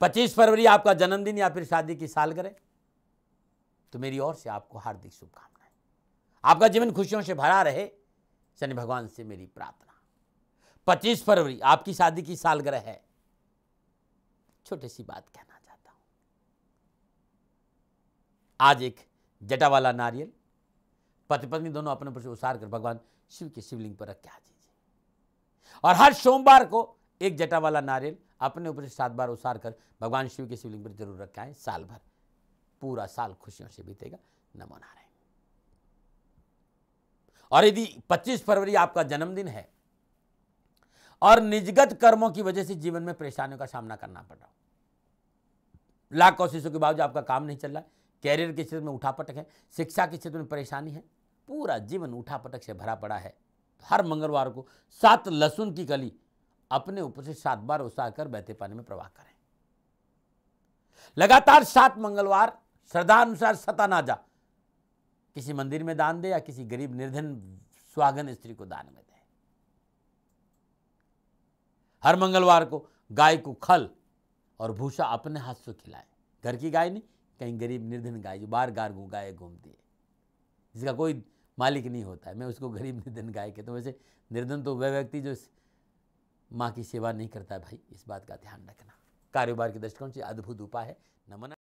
पच्चीस फरवरी आपका जन्मदिन या फिर शादी की करें तो मेरी ओर से आपको हार्दिक शुभकामनाएं आपका जीवन खुशियों से भरा रहे शनि भगवान से मेरी प्रार्थना पच्चीस फरवरी आपकी शादी की सालग्रह है छोटी सी बात कहना चाहता हूं आज एक जटा वाला नारियल पति पत्नी दोनों अपने पर से उसार कर भगवान शिव के शिवलिंग पर रख के आ जाइए और हर सोमवार को एक जटा वाला नारियल अपने ऊपर सात बार उसार कर भगवान शिव के शिवलिंग पर जरूर रखा है साल भर पूरा साल खुशियों से बीतेगा नमो नारायण और यदि 25 फरवरी आपका जन्मदिन है और निजगत कर्मों की वजह से जीवन में परेशानियों का सामना करना पड़ रहा हो लाख कोशिशों के बावजूद आपका काम नहीं चल रहा है कैरियर के क्षेत्र में उठापटक है शिक्षा के क्षेत्र में परेशानी है पूरा जीवन उठापटक से भरा पड़ा है हर मंगलवार को सात लहसुन की कली अपने ऊपर से सात बार उसा कर बहते पानी में प्रवाह करें लगातार सात मंगलवार श्रद्धा अनुसार जा किसी मंदिर में दान दे या किसी गरीब निर्धन स्वागन स्त्री को दान में दे हर मंगलवार को गाय को खल और भूसा अपने हाथ से खिलाए घर की गाय नहीं कहीं गरीब निर्धन गाय जो बार गार गाय घूमती है जिसका कोई मालिक नहीं होता है मैं उसको गरीब निर्धन गाय कहता हूँ वैसे निर्धन तो वह व्यक्ति जो माँ की सेवा नहीं करता भाई इस बात का ध्यान रखना कारोबार के दृष्टिकोण से अद्भुत उपाय है नमन